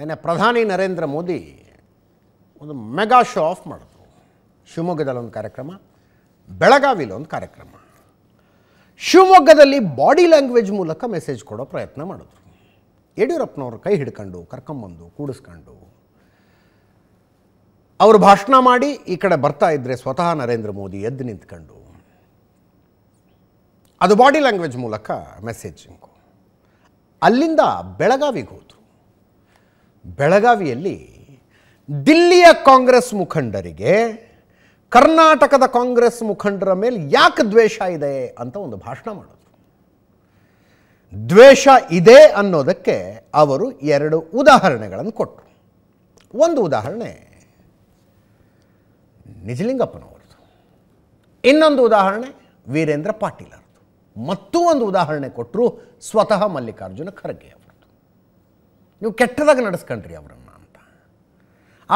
ನೆನ್ನೆ ಪ್ರಧಾನಿ ನರೇಂದ್ರ ಮೋದಿ ಒಂದು ಮೆಗಾ ಶೋ ಆಫ್ ಮಾಡಿದ್ರು ಶಿವಮೊಗ್ಗದಲ್ಲೊಂದು ಕಾರ್ಯಕ್ರಮ ಬೆಳಗಾವಿಲಿ ಒಂದು ಕಾರ್ಯಕ್ರಮ ಶಿವಮೊಗ್ಗದಲ್ಲಿ ಬಾಡಿ ಲ್ಯಾಂಗ್ವೇಜ್ ಮೂಲಕ ಮೆಸೇಜ್ ಕೊಡೋ ಪ್ರಯತ್ನ ಮಾಡಿದ್ರು ಯಡಿಯೂರಪ್ಪನವ್ರ ಕೈ ಹಿಡ್ಕೊಂಡು ಕರ್ಕೊಂಬಂದು ಕೂಡಿಸ್ಕೊಂಡು ಅವರು ಭಾಷಣ ಮಾಡಿ ಈ ಕಡೆ ಬರ್ತಾ ಇದ್ದರೆ ಸ್ವತಃ ನರೇಂದ್ರ ಮೋದಿ ಎದ್ದು ನಿಂತ್ಕೊಂಡು ಅದು ಬಾಡಿ ಲ್ಯಾಂಗ್ವೇಜ್ ಮೂಲಕ ಮೆಸೇಜಿಂಗು ಅಲ್ಲಿಂದ ಬೆಳಗಾವಿಗೆ ಹೋದ್ರು ಬೆಳಗಾವಿಯಲ್ಲಿ ದಿಲ್ಲಿಯ ಕಾಂಗ್ರೆಸ್ ಮುಖಂಡರಿಗೆ ಕರ್ನಾಟಕದ ಕಾಂಗ್ರೆಸ್ ಮುಖಂಡರ ಮೇಲೆ ಯಾಕೆ ದ್ವೇಷ ಇದೆ ಅಂತ ಒಂದು ಭಾಷಣ ಮಾಡೋದು ದ್ವೇಷ ಇದೆ ಅನ್ನೋದಕ್ಕೆ ಅವರು ಎರಡು ಉದಾಹರಣೆಗಳನ್ನು ಕೊಟ್ಟರು ಒಂದು ಉದಾಹರಣೆ ನಿಜಲಿಂಗಪ್ಪನವ್ರದ್ದು ಇನ್ನೊಂದು ಉದಾಹರಣೆ ವೀರೇಂದ್ರ ಪಾಟೀಲರದು ಮತ್ತೂ ಒಂದು ಉದಾಹರಣೆ ಕೊಟ್ಟರು ಸ್ವತಃ ಮಲ್ಲಿಕಾರ್ಜುನ ಖರ್ಗೆ ಅವರು ನೀವು ಕೆಟ್ಟದಾಗ ನಡೆಸ್ಕೊಂಡ್ರಿ ಅವರನ್ನು ಅಂತ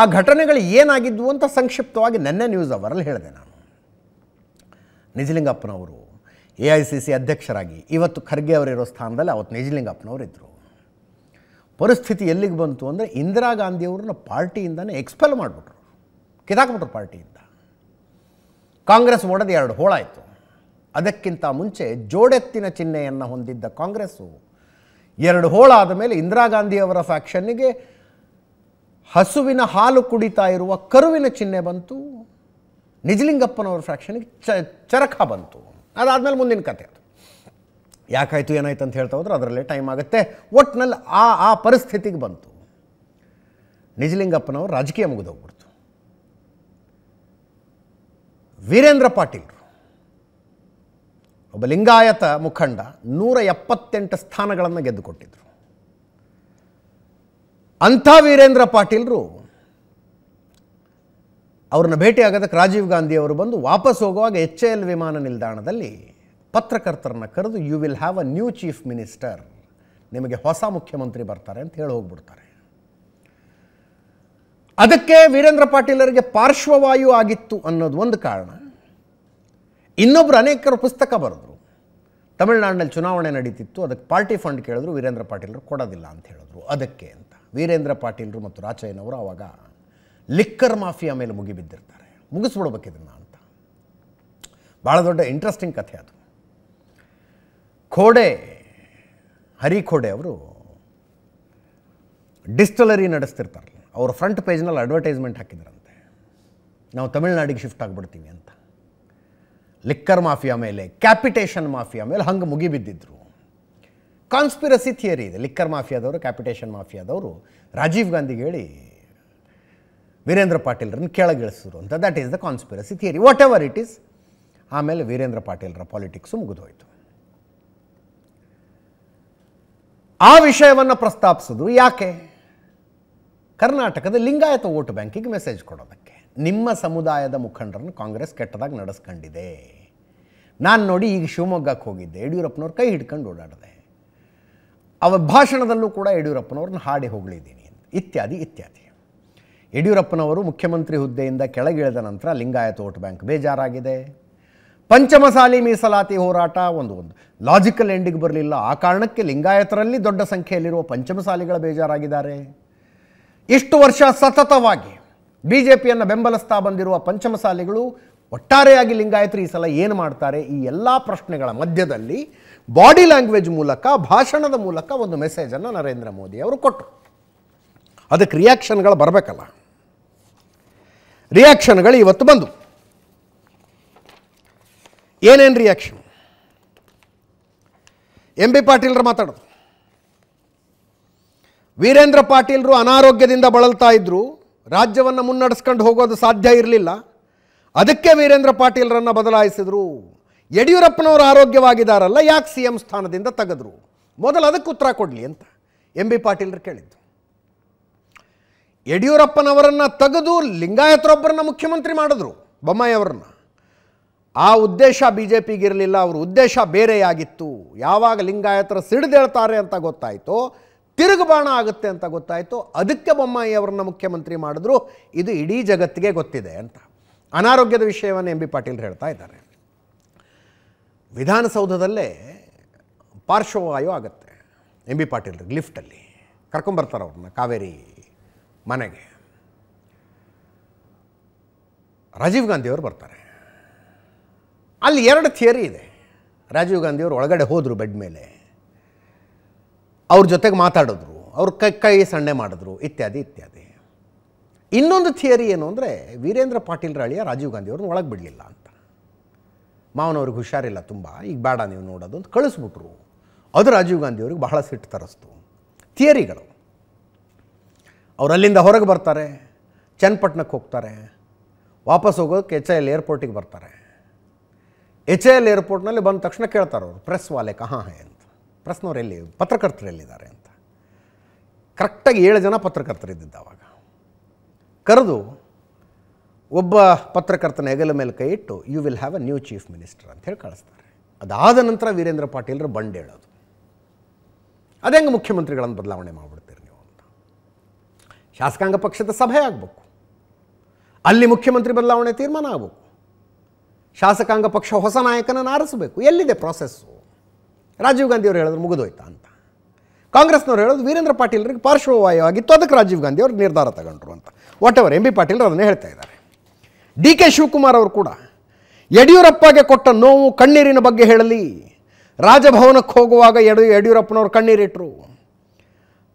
ಆ ಘಟನೆಗಳು ಏನಾಗಿದ್ವು ಅಂತ ಸಂಕ್ಷಿಪ್ತವಾಗಿ ನೆನ್ನೆ ನ್ಯೂಸ್ ಅವರಲ್ಲಿ ಹೇಳಿದೆ ನಾನು ನಿಜಲಿಂಗಪ್ಪನವರು ಎ ಐ ಸಿ ಸಿ ಅಧ್ಯಕ್ಷರಾಗಿ ಇವತ್ತು ಖರ್ಗೆ ಅವರಿರೋ ಸ್ಥಾನದಲ್ಲಿ ಅವತ್ತು ನಿಜಲಿಂಗಪ್ಪನವರು ಇದ್ದರು ಪರಿಸ್ಥಿತಿ ಎಲ್ಲಿಗೆ ಬಂತು ಅಂದರೆ ಇಂದಿರಾ ಗಾಂಧಿಯವ್ರನ್ನ ಪಾರ್ಟಿಯಿಂದನೇ ಎಕ್ಸ್ಪೆಲ್ ಮಾಡಿಬಿಟ್ರು ಕಿದಾಕ್ಬಿಟ್ರು ಪಾರ್ಟಿಯಿಂದ ಕಾಂಗ್ರೆಸ್ ಒಡೆದು ಎರಡು ಹೋಳಾಯಿತು ಅದಕ್ಕಿಂತ ಮುಂಚೆ ಜೋಡೆತ್ತಿನ ಚಿಹ್ನೆಯನ್ನು ಹೊಂದಿದ್ದ ಕಾಂಗ್ರೆಸ್ಸು ಎರಡು ಹೋಳಾದ ಮೇಲೆ ಇಂದಿರಾ ಗಾಂಧಿಯವರ ಫ್ಯಾಕ್ಷನ್ನಿಗೆ ಹಸುವಿನ ಹಾಲು ಕುಡಿತಾ ಇರುವ ಕರುವಿನ ಚಿಹ್ನೆ ಬಂತು ನಿಜಲಿಂಗಪ್ಪನವರ ಫ್ಯಾಕ್ಷನ್ಗೆ ಚ ಚರಕ ಬಂತು ಅದಾದಮೇಲೆ ಮುಂದಿನ ಕತೆ ಅದು ಯಾಕಾಯಿತು ಏನಾಯ್ತು ಅಂತ ಹೇಳ್ತಾ ಹೋದ್ರೆ ಅದರಲ್ಲೇ ಟೈಮ್ ಆಗುತ್ತೆ ಒಟ್ಟಿನಲ್ಲಿ ಆ ಆ ಪರಿಸ್ಥಿತಿಗೆ ಬಂತು ನಿಜಲಿಂಗಪ್ಪನವರು ರಾಜಕೀಯ ಮುಗಿದೋಗ್ಬಿಡ್ತು ವೀರೇಂದ್ರ ಪಾಟೀಲ್ರು ಒಬ್ಬ ಲಿಂಗಾಯತ ಮುಖಂಡ ನೂರ ಎಪ್ಪತ್ತೆಂಟು ಸ್ಥಾನಗಳನ್ನು ಗೆದ್ದುಕೊಟ್ಟಿದ್ರು ಅಂಥ ವೀರೇಂದ್ರ ಪಾಟೀಲ್ರು ಅವ್ರನ್ನ ಭೇಟಿಯಾಗೋದಕ್ಕೆ ರಾಜೀವ್ ಅವರು ಬಂದು ವಾಪಸ್ ಹೋಗುವಾಗ ಎಚ್ ಎಲ್ ವಿಮಾನ ನಿಲ್ದಾಣದಲ್ಲಿ ಪತ್ರಕರ್ತರನ್ನ ಕರೆದು you will have a new chief minister ನಿಮಗೆ ಹೊಸ ಮುಖ್ಯಮಂತ್ರಿ ಬರ್ತಾರೆ ಅಂತ ಹೇಳಿ ಹೋಗ್ಬಿಡ್ತಾರೆ ಅದಕ್ಕೆ ವೀರೇಂದ್ರ ಪಾಟೀಲರಿಗೆ ಪಾರ್ಶ್ವವಾಯು ಆಗಿತ್ತು ಅನ್ನೋದು ಒಂದು ಕಾರಣ ಇನ್ನೊಬ್ರು ಅನೇಕರು ಪುಸ್ತಕ ಬರೆದ್ರು ತಮಿಳುನಾಡಿನಲ್ಲಿ ಚುನಾವಣೆ ನಡೀತಿತ್ತು ಅದಕ್ಕೆ ಪಾರ್ಟಿ ಫಂಡ್ ಕೇಳಿದ್ರು ವೀರೇಂದ್ರ ಪಾಟೀಲರು ಕೊಡೋದಿಲ್ಲ ಅಂತ ಹೇಳಿದ್ರು ಅದಕ್ಕೆ ಅಂತ ವೀರೇಂದ್ರ ಪಾಟೀಲರು ಮತ್ತು ರಾಚಯ್ಯನವರು ಆವಾಗ ಲಿಕ್ಕರ್ ಮಾಫಿಯಾ ಮೇಲೆ ಮುಗಿಬಿದ್ದಿರ್ತಾರೆ ಮುಗಿಸ್ಬಿಡ್ಬೇಕಿದನ್ನು ಅಂತ ಭಾಳ ದೊಡ್ಡ ಇಂಟ್ರೆಸ್ಟಿಂಗ್ ಕಥೆ ಅದು ಖೋಡೆ ಹರಿ ಖೋಡೆ ಅವರು ಡಿಸ್ಟಲರಿ ನಡೆಸ್ತಿರ್ತಾರಲ್ಲ ಅವರು ಫ್ರಂಟ್ ಪೇಜ್ನಲ್ಲಿ ಅಡ್ವರ್ಟೈಸ್ಮೆಂಟ್ ಹಾಕಿದ್ರಂತೆ ನಾವು ತಮಿಳ್ನಾಡಿಗೆ ಶಿಫ್ಟ್ ಆಗಿಬಿಡ್ತೀವಿ ಅಂತ ಲಿಕ್ಕರ್ ಮಾಫಿಯಾ ಮೇಲೆ ಕ್ಯಾಪಿಟೇಷನ್ ಮಾಫಿಯಾ ಮೇಲೆ ಹಂಗೆ ಮುಗಿಬಿದ್ದಿದ್ರು ಕಾನ್ಸ್ಪಿರಸಿ ಥಿಯರಿ ಇದೆ ಲಿಕ್ಕರ್ ಮಾಫಿಯಾದವರು ಕ್ಯಾಪಿಟೇಷನ್ ಮಾಫಿಯಾದವರು ರಾಜೀವ್ ಗಾಂಧಿಗೆ ಹೇಳಿ ವೀರೇಂದ್ರ ಪಾಟೀಲ್ರನ್ನ ಕೆಳಗಿಳಿಸಿದ್ರು ಅಂತ that is the conspiracy theory whatever it is ಆಮೇಲೆ ವೀರೇಂದ್ರ ಪಾಟೀಲ್ರ ಪಾಲಿಟಿಕ್ಸು ಮುಗಿದೋಯ್ತು ಆ ವಿಷಯವನ್ನು ಪ್ರಸ್ತಾಪಿಸಿದ್ರು ಯಾಕೆ ಕರ್ನಾಟಕದ ಲಿಂಗಾಯತ ವೋಟ್ ಬ್ಯಾಂಕಿಗೆ ಮೆಸೇಜ್ ಕೊಡೋದಕ್ಕೆ ನಿಮ್ಮ ಸಮುದಾಯದ ಮುಖಂಡರನ್ನು ಕಾಂಗ್ರೆಸ್ ಕೆಟ್ಟದಾಗಿ ನಡೆಸ್ಕೊಂಡಿದೆ ನಾನು ನೋಡಿ ಈಗ ಶಿವಮೊಗ್ಗಕ್ಕೆ ಹೋಗಿದ್ದೆ ಯಡಿಯೂರಪ್ಪನವ್ರ ಕೈ ಹಿಡ್ಕೊಂಡು ಓಡಾಡಿದೆ ಅವ ಭಾಷಣದಲ್ಲೂ ಕೂಡ ಯಡಿಯೂರಪ್ಪನವ್ರನ್ನ ಹಾಡಿ ಹೊಗಳಿದ್ದೀನಿ ಇತ್ಯಾದಿ ಇತ್ಯಾದಿ ಯಡಿಯೂರಪ್ಪನವರು ಮುಖ್ಯಮಂತ್ರಿ ಹುದ್ದೆಯಿಂದ ಕೆಳಗಿಳಿದ ನಂತರ ಲಿಂಗಾಯತ ವೋಟ್ ಬ್ಯಾಂಕ್ ಬೇಜಾರಾಗಿದೆ ಪಂಚಮಸಾಲಿ ಮೀಸಲಾತಿ ಹೋರಾಟ ಒಂದು ಒಂದು ಲಾಜಿಕಲ್ ಎಂಡಿಗೆ ಬರಲಿಲ್ಲ ಆ ಕಾರಣಕ್ಕೆ ಲಿಂಗಾಯತರಲ್ಲಿ ದೊಡ್ಡ ಸಂಖ್ಯೆಯಲ್ಲಿರುವ ಪಂಚಮಸಾಲಿಗಳ ಬೇಜಾರಾಗಿದ್ದಾರೆ ಇಷ್ಟು ವರ್ಷ ಸತತವಾಗಿ ಬಿ ಜೆ ಪಿಯನ್ನು ಬೆಂಬಲಿಸ್ತಾ ಬಂದಿರುವ ಪಂಚಮಸಾಲಿಗಳು ಒಟ್ಟಾರೆಯಾಗಿ ಲಿಂಗಾಯತ್ರಿ ಈ ಸಲ ಏನು ಮಾಡ್ತಾರೆ ಈ ಎಲ್ಲ ಪ್ರಶ್ನೆಗಳ ಮಧ್ಯದಲ್ಲಿ ಬಾಡಿ ಲ್ಯಾಂಗ್ವೇಜ್ ಮೂಲಕ ಭಾಷಣದ ಮೂಲಕ ಒಂದು ಮೆಸೇಜನ್ನು ನರೇಂದ್ರ ಮೋದಿ ಅವರು ಕೊಟ್ಟರು ಅದಕ್ಕೆ ರಿಯಾಕ್ಷನ್ಗಳು ಬರಬೇಕಲ್ಲ ರಿಯಾಕ್ಷನ್ಗಳು ಇವತ್ತು ಬಂದು ಏನೇನು ರಿಯಾಕ್ಷನ್ ಎಂ ಬಿ ಪಾಟೀಲ್ರು ಮಾತಾಡೋದು ವೀರೇಂದ್ರ ಪಾಟೀಲರು ಅನಾರೋಗ್ಯದಿಂದ ಬಳಲ್ತಾ ಇದ್ರು ರಾಜ್ಯವನ್ನು ಮುನ್ನಡೆಸ್ಕೊಂಡು ಹೋಗೋದು ಸಾಧ್ಯ ಇರಲಿಲ್ಲ ಅದಕ್ಕೆ ವೀರೇಂದ್ರ ಪಾಟೀಲ್ರನ್ನು ಬದಲಾಯಿಸಿದರು ಯಡಿಯೂರಪ್ಪನವರು ಆರೋಗ್ಯವಾಗಿದ್ದಾರಲ್ಲ ಯಾಕೆ ಸಿ ಎಂ ಸ್ಥಾನದಿಂದ ತೆಗೆದ್ರು ಮೊದಲು ಅದಕ್ಕೆ ಉತ್ತರ ಕೊಡಲಿ ಅಂತ ಎಂ ಬಿ ಪಾಟೀಲ್ರು ಕೇಳಿದ್ದು ಯಡಿಯೂರಪ್ಪನವರನ್ನು ತೆಗೆದು ಲಿಂಗಾಯತರೊಬ್ಬರನ್ನ ಮುಖ್ಯಮಂತ್ರಿ ಮಾಡಿದ್ರು ಬೊಮ್ಮಾಯಿಯವರನ್ನ ಆ ಉದ್ದೇಶ ಬಿ ಜೆ ಪಿಗಿರಲಿಲ್ಲ ಅವ್ರ ಉದ್ದೇಶ ಬೇರೆಯಾಗಿತ್ತು ಯಾವಾಗ ಲಿಂಗಾಯತರ ಸಿಡಿದೇಳ್ತಾರೆ ಅಂತ ಗೊತ್ತಾಯಿತು ತಿರುಗುಬಾಣ ಆಗುತ್ತೆ ಅಂತ ಗೊತ್ತಾಯಿತು ಅದಕ್ಕೆ ಬೊಮ್ಮಾಯಿ ಅವರನ್ನ ಮುಖ್ಯಮಂತ್ರಿ ಮಾಡಿದ್ರು ಇದು ಇಡೀ ಜಗತ್ತಿಗೆ ಗೊತ್ತಿದೆ ಅಂತ ಅನಾರೋಗ್ಯದ ವಿಷಯವನ್ನು ಎಂ ಬಿ ಪಾಟೀಲ್ ಹೇಳ್ತಾ ಇದ್ದಾರೆ ವಿಧಾನಸೌಧದಲ್ಲೇ ಪಾರ್ಶ್ವವಾಯು ಆಗುತ್ತೆ ಎಂ ಬಿ ಪಾಟೀಲ್ ಲಿಫ್ಟಲ್ಲಿ ಕರ್ಕೊಂಬರ್ತಾರೆ ಅವ್ರನ್ನ ಕಾವೇರಿ ಮನೆಗೆ ರಾಜೀವ್ ಗಾಂಧಿಯವರು ಬರ್ತಾರೆ ಅಲ್ಲಿ ಎರಡು ಥಿಯರಿ ಇದೆ ರಾಜೀವ್ ಗಾಂಧಿಯವರು ಒಳಗಡೆ ಹೋದರು ಬೆಡ್ ಮೇಲೆ ಅವ್ರ ಜೊತೆಗೆ ಮಾತಾಡಿದ್ರು ಅವ್ರ ಕೈ ಕೈ ಸಣ್ಣೆ ಮಾಡಿದ್ರು ಇತ್ಯಾದಿ ಇತ್ಯಾದಿ ಇನ್ನೊಂದು ಥಿಯರಿ ಏನು ಅಂದರೆ ವೀರೇಂದ್ರ ಪಾಟೀಲ್ ರಾಳಿಯ ರಾಜೀವ್ ಗಾಂಧಿ ಅವ್ರನ್ನ ಒಳಗೆ ಬಿಡಲಿಲ್ಲ ಅಂತ ಮಾವನವ್ರಿಗೆ ಹುಷಾರಿಲ್ಲ ತುಂಬ ಈಗ ಬೇಡ ನೀವು ನೋಡೋದು ಅಂತ ಕಳಿಸ್ಬಿಟ್ರು ಅದು ರಾಜೀವ್ ಗಾಂಧಿ ಅವ್ರಿಗೆ ಬಹಳ ಸಿಟ್ಟು ತರಿಸ್ತು ಥಿಯರಿಗಳು ಅವ್ರು ಅಲ್ಲಿಂದ ಹೊರಗೆ ಬರ್ತಾರೆ ಚನ್ನಪಟ್ಟಣಕ್ಕೆ ಹೋಗ್ತಾರೆ ವಾಪಸ್ ಹೋಗೋದಕ್ಕೆ ಎಚ್ ಐ ಎಲ್ ಏರ್ಪೋರ್ಟಿಗೆ ಬರ್ತಾರೆ ಎಚ್ ಐ ಎಲ್ ಏರ್ಪೋರ್ಟ್ನಲ್ಲಿ ಬಂದ ತಕ್ಷಣ ಕೇಳ್ತಾರೆ ಅವರು ಪ್ರೆಸ್ ವಾಲೆ ಕಹಾ ಹೇ ಪ್ರಶ್ನವ್ರು ಎಲ್ಲಿ ಪತ್ರಕರ್ತರು ಎಲ್ಲಿದ್ದಾರೆ ಅಂತ ಕರೆಕ್ಟಾಗಿ ಏಳು ಜನ ಪತ್ರಕರ್ತರಿದ್ದಿದ್ದ ಅವಾಗ ಕರೆದು ಒಬ್ಬ ಪತ್ರಕರ್ತನ ಹೆಗಲ ಮೇಲೆ ಕೈ ಇಟ್ಟು you will have a new chief minister ಅಂತ ಹೇಳಿ ಕಳಿಸ್ತಾರೆ ಅದಾದ ನಂತರ ವೀರೇಂದ್ರ ಪಾಟೀಲ್ರು ಬಂಡ್ ಹೇಳೋದು ಅದು ಹೆಂಗೆ ಮುಖ್ಯಮಂತ್ರಿಗಳನ್ನು ಬದಲಾವಣೆ ಮಾಡಿಬಿಡ್ತೀರಿ ನೀವು ಅಂತ ಶಾಸಕಾಂಗ ಪಕ್ಷದ ಸಭೆ ಆಗಬೇಕು ಅಲ್ಲಿ ಮುಖ್ಯಮಂತ್ರಿ ಬದಲಾವಣೆ ತೀರ್ಮಾನ ಆಗಬೇಕು ಶಾಸಕಾಂಗ ಪಕ್ಷ ಹೊಸ ನಾಯಕನನ್ನು ಆರಿಸಬೇಕು ಎಲ್ಲಿದೆ ಪ್ರಾಸೆಸ್ಸು ರಾಜೀವ್ ಗಾಂಧಿ ಅವರು ಹೇಳಿದ್ರು ಮುಗಿದೋಯ್ತಾ ಅಂತ ಕಾಂಗ್ರೆಸ್ನವ್ರು ಹೇಳೋದು ವೀರೇಂದ್ರ ಪಾಟೀಲ್ರಿಗೆ ಪಾರ್ಶ್ವವಾಯವಾಗಿತ್ತು ಅದಕ್ಕೆ ರಾಜೀವ್ ಗಾಂಧಿ ಅವರು ನಿರ್ಧಾರ ತಗೊಂಡ್ರು ಅಂತ ವಾಟ್ ಎವರ್ ಎಂ ಬಿ ಪಾಟೀಲ್ರು ಅದನ್ನು ಹೇಳ್ತಾ ಇದ್ದಾರೆ ಡಿ ಕೆ ಶಿವಕುಮಾರ್ ಅವರು ಕೂಡ ಯಡಿಯೂರಪ್ಪಗೆ ಕೊಟ್ಟ ನೋವು ಕಣ್ಣೀರಿನ ಬಗ್ಗೆ ಹೇಳಲಿ ರಾಜಭವನಕ್ಕೆ ಹೋಗುವಾಗ ಯಡಿ ಯಡಿಯೂರಪ್ಪನವರು ಕಣ್ಣೀರಿಟ್ಟರು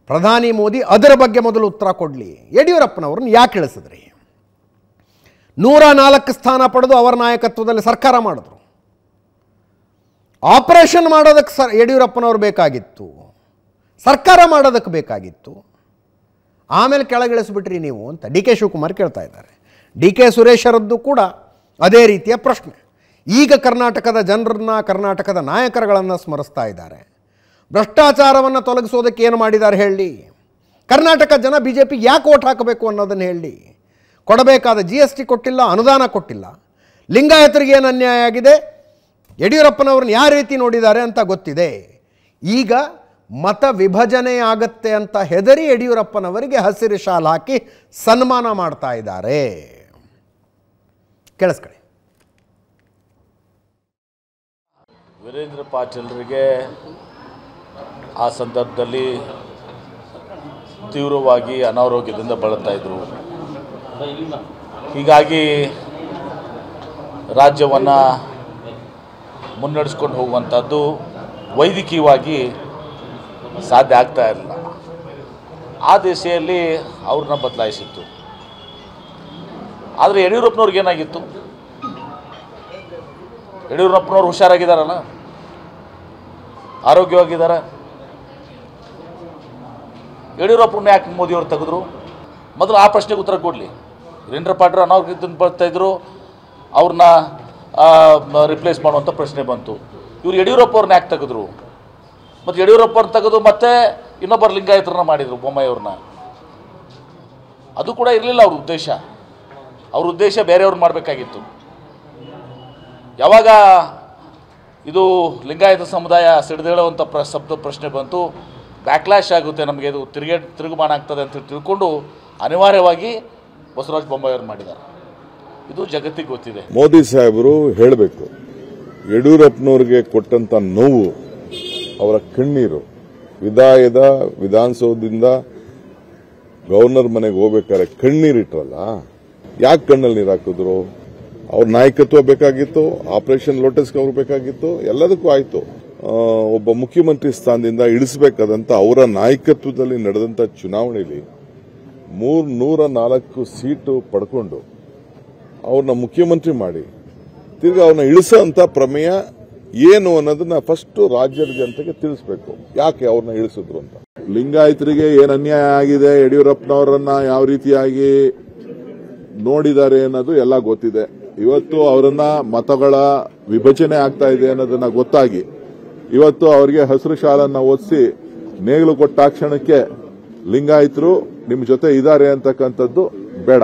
ಪ್ರಧಾನಿ ಮೋದಿ ಅದರ ಬಗ್ಗೆ ಮೊದಲು ಉತ್ತರ ಕೊಡಲಿ ಯಡಿಯೂರಪ್ಪನವ್ರನ್ನ ಯಾಕೆ ಇಳಿಸಿದ್ರಿ ನೂರ ನಾಲ್ಕು ಸ್ಥಾನ ಪಡೆದು ಅವರ ನಾಯಕತ್ವದಲ್ಲಿ ಸರ್ಕಾರ ಮಾಡಿದ್ರು ಆಪರೇಷನ್ ಮಾಡೋದಕ್ಕೆ ಸರ್ ಯಡಿಯೂರಪ್ಪನವ್ರು ಬೇಕಾಗಿತ್ತು ಸರ್ಕಾರ ಮಾಡೋದಕ್ಕೆ ಬೇಕಾಗಿತ್ತು ಆಮೇಲೆ ಕೆಳಗಿಳಿಸ್ಬಿಟ್ರಿ ನೀವು ಅಂತ ಡಿ ಕೆ ಶಿವಕುಮಾರ್ ಕೇಳ್ತಾ ಇದ್ದಾರೆ ಡಿ ಕೆ ಸುರೇಶರದ್ದು ಕೂಡ ಅದೇ ರೀತಿಯ ಪ್ರಶ್ನೆ ಈಗ ಕರ್ನಾಟಕದ ಜನರನ್ನ ಕರ್ನಾಟಕದ ನಾಯಕರುಗಳನ್ನು ಸ್ಮರಿಸ್ತಾ ಇದ್ದಾರೆ ಭ್ರಷ್ಟಾಚಾರವನ್ನು ತೊಲಗಿಸೋದಕ್ಕೆ ಏನು ಮಾಡಿದ್ದಾರೆ ಹೇಳಿ ಕರ್ನಾಟಕ ಜನ ಬಿ ಜೆ ಪಿ ಯಾಕೆ ಓಟ್ ಹಾಕಬೇಕು ಅನ್ನೋದನ್ನು ಹೇಳಿ ಕೊಡಬೇಕಾದ ಜಿ ಎಸ್ ಟಿ ಕೊಟ್ಟಿಲ್ಲ ಅನುದಾನ ಕೊಟ್ಟಿಲ್ಲ ಲಿಂಗಾಯತರಿಗೆ ಏನು ಅನ್ಯಾಯ ಆಗಿದೆ ಯಡಿಯೂರಪ್ಪನವ್ರನ್ನ ಯಾವ ರೀತಿ ನೋಡಿದ್ದಾರೆ ಅಂತ ಗೊತ್ತಿದೆ ಈಗ ಮತ ವಿಭಜನೆ ಆಗತ್ತೆ ಅಂತ ಹೆದರಿ ಯಡಿಯೂರಪ್ಪನವರಿಗೆ ಹಸಿರು ಶಾಲು ಹಾಕಿ ಸನ್ಮಾನ ಮಾಡ್ತಾ ಇದ್ದಾರೆ ಕೇಳಿಸ್ಕೊಳ್ಳಿ ವೀರೇಂದ್ರ ಪಾಟೀಲ್ರಿಗೆ ಆ ಸಂದರ್ಭದಲ್ಲಿ ತೀವ್ರವಾಗಿ ಅನಾರೋಗ್ಯದಿಂದ ಇದ್ರು ಹೀಗಾಗಿ ರಾಜ್ಯವನ್ನು ಮುನ್ನಡೆಸ್ಕೊಂಡು ಹೋಗುವಂಥದ್ದು ವೈದ್ಯಕೀಯವಾಗಿ ಸಾಧ್ಯ ಆಗ್ತಾ ಇರಲಿಲ್ಲ ಆ ದಿಸೆಯಲ್ಲಿ ಅವ್ರನ್ನ ಬದಲಾಯಿಸಿತ್ತು ಆದರೆ ಯಡಿಯೂರಪ್ಪನವ್ರಿಗೆ ಏನಾಗಿತ್ತು ಯಡಿಯೂರಪ್ಪನವ್ರು ಹುಷಾರಾಗಿದ್ದಾರಲ್ಲ ಆರೋಗ್ಯವಾಗಿದ್ದಾರೆ ಯಡಿಯೂರಪ್ಪನ ಯಾಕೆ ಮೋದಿಯವರು ತೆಗೆದ್ರು ಮೊದಲು ಆ ಪ್ರಶ್ನೆಗೆ ಉತ್ತರ ಕೊಡಲಿ ವೀರೇಂದ್ರ ಪಾಟ್ರ್ ಅನಾರೋಗ್ಯದಿಂದ ಬರ್ತಾಯಿದ್ರು ಅವ್ರನ್ನ ರಿಪ್ಲೇಸ್ ಮಾಡುವಂಥ ಪ್ರಶ್ನೆ ಬಂತು ಇವ್ರು ಯಡಿಯೂರಪ್ಪ ಅವ್ರನ್ನ ಯಾಕೆ ತೆಗೆದ್ರು ಮತ್ತು ಯಡಿಯೂರಪ್ಪನ ತೆಗೆದು ಮತ್ತೆ ಇನ್ನೊಬ್ಬರು ಲಿಂಗಾಯತರನ್ನ ಮಾಡಿದರು ಬೊಮ್ಮಾಯಿಯವ್ರನ್ನ ಅದು ಕೂಡ ಇರಲಿಲ್ಲ ಅವ್ರ ಉದ್ದೇಶ ಅವ್ರ ಉದ್ದೇಶ ಬೇರೆಯವ್ರನ್ನ ಮಾಡಬೇಕಾಗಿತ್ತು ಯಾವಾಗ ಇದು ಲಿಂಗಾಯತ ಸಮುದಾಯ ಸಿಡಿದೇಳುವಂಥ ಪ್ರ ಶಬ್ದ ಪ್ರಶ್ನೆ ಬಂತು ಬ್ಯಾಕ್ಲ್ಯಾಶ್ ಆಗುತ್ತೆ ನಮಗೆ ಇದು ತಿರುಗೇಟ್ ತಿರುಗುಮಾನ ಆಗ್ತದೆ ಅಂತ ತಿಳ್ಕೊಂಡು ಅನಿವಾರ್ಯವಾಗಿ ಬಸವರಾಜ ಬೊಮ್ಮಾಯಿಯವ್ರು ಮಾಡಿದ್ದಾರೆ ಇದು ಜಗತ್ತಿಗೆ ಗೊತ್ತಿದೆ ಮೋದಿ ಸಾಹೇಬರು ಹೇಳಬೇಕು ಯಡಿಯೂರಪ್ಪನವ್ರಿಗೆ ಕೊಟ್ಟಂತ ನೋವು ಅವರ ಕಣ್ಣೀರು ವಿದಾಯದ ವಿಧಾನಸೌಧದಿಂದ ಗವರ್ನರ್ ಮನೆಗೆ ಹೋಗ್ಬೇಕಾದ್ರೆ ಕಣ್ಣೀರಿಟ್ರಲ್ಲ ಯಾಕೆ ಕಣ್ಣಲ್ಲಿ ನೀರು ಹಾಕಿದ್ರು ಅವ್ರ ನಾಯಕತ್ವ ಬೇಕಾಗಿತ್ತು ಆಪರೇಷನ್ ಲೋಟಸ್ಗೆ ಅವ್ರು ಬೇಕಾಗಿತ್ತು ಎಲ್ಲದಕ್ಕೂ ಆಯ್ತು ಒಬ್ಬ ಮುಖ್ಯಮಂತ್ರಿ ಸ್ಥಾನದಿಂದ ಇಳಿಸಬೇಕಾದಂತ ಅವರ ನಾಯಕತ್ವದಲ್ಲಿ ನಡೆದಂತ ಚುನಾವಣೆಯಲ್ಲಿ ಮೂರ್ ನೂರ ನಾಲ್ಕು ಸೀಟು ಪಡ್ಕೊಂಡು ಅವ್ರನ್ನ ಮುಖ್ಯಮಂತ್ರಿ ಮಾಡಿ ತಿರ್ಗಿ ಅವ್ರನ್ನ ಇಳಿಸೋ ಪ್ರಮೇಯ ಏನು ಅನ್ನೋದನ್ನ ಫಸ್ಟ್ ರಾಜ್ಯದ ಜನತೆಗೆ ತಿಳಿಸ್ಬೇಕು ಯಾಕೆ ಅವ್ರನ್ನ ಇಳಿಸಿದ್ರು ಅಂತ ಲಿಂಗಾಯತರಿಗೆ ಏನು ಅನ್ಯಾಯ ಆಗಿದೆ ಯಡಿಯೂರಪ್ಪನವರನ್ನ ಯಾವ ರೀತಿಯಾಗಿ ನೋಡಿದ್ದಾರೆ ಅನ್ನೋದು ಎಲ್ಲ ಗೊತ್ತಿದೆ ಇವತ್ತು ಅವರನ್ನ ಮತಗಳ ವಿಭಜನೆ ಆಗ್ತಾ ಇದೆ ಅನ್ನೋದನ್ನ ಗೊತ್ತಾಗಿ ಇವತ್ತು ಅವರಿಗೆ ಹಸಿರು ಶಾಲನ್ನ ಓದಿಸಿ ನೇಗಿಲು ಕೊಟ್ಟಾಕ್ಷಣಕ್ಕೆ ಲಿಂಗಾಯತರು ನಿಮ್ಮ ಜೊತೆ ಇದ್ದಾರೆ ಅಂತಕ್ಕಂಥದ್ದು ಬೇಡ